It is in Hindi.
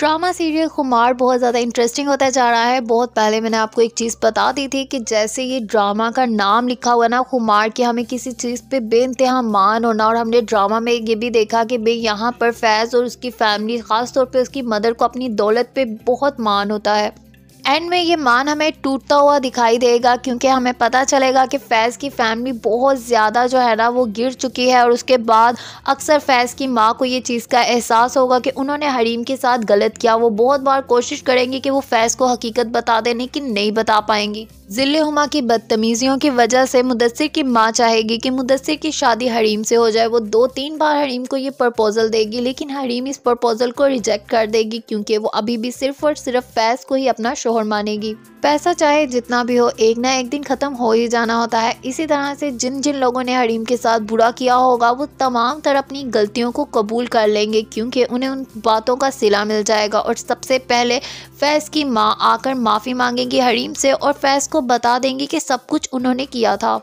ड्रामा सीरियल खुमार बहुत ज़्यादा इंटरेस्टिंग होता जा रहा है बहुत पहले मैंने आपको एक चीज़ बता दी थी कि जैसे ये ड्रामा का नाम लिखा हुआ ना खुमार कि हमें किसी चीज़ पे इंतहा मान होना और हमने ड्रामा में ये भी देखा कि भाई यहाँ पर फैज़ और उसकी फैमिली ख़ास तौर पे उसकी मदर को अपनी दौलत पे बहुत मान होता है एंड में ये मान हमें टूटता हुआ दिखाई देगा क्योंकि हमें पता चलेगा कि फैज़ की फैमिली बहुत ज़्यादा जो है ना वो गिर चुकी है और उसके बाद अक्सर फैज़ की माँ को ये चीज़ का एहसास होगा कि उन्होंने हरीम के साथ गलत किया वो बहुत बार कोशिश करेंगी कि वो फैज़ को हकीकत बता देने की नहीं बता पाएंगी जिल्लुमा की बदतमीज़ियों की वजह से मुदसर की माँ चाहेगी कि मुदसर की शादी हरीम से हो जाए वो दो तीन बार हरीम को ये प्रपोज़ल देगी लेकिन हरीम इस प्रपोज़ल को रिजेक्ट कर देगी क्योंकि वो अभी भी सिर्फ और सिर्फ फैज़ को ही अपना शोहर और मानेगी पैसा चाहे जितना भी हो एक ना एक दिन ख़त्म हो ही जाना होता है इसी तरह से जिन जिन लोगों ने हरीम के साथ बुरा किया होगा वो तमाम तरह अपनी गलतियों को कबूल कर लेंगे क्योंकि उन्हें उन बातों का सिला मिल जाएगा और सबसे पहले फैज़ की माँ आकर माफ़ी मांगेंगी हरीम से और फैज़ को बता देंगी कि सब कुछ उन्होंने किया था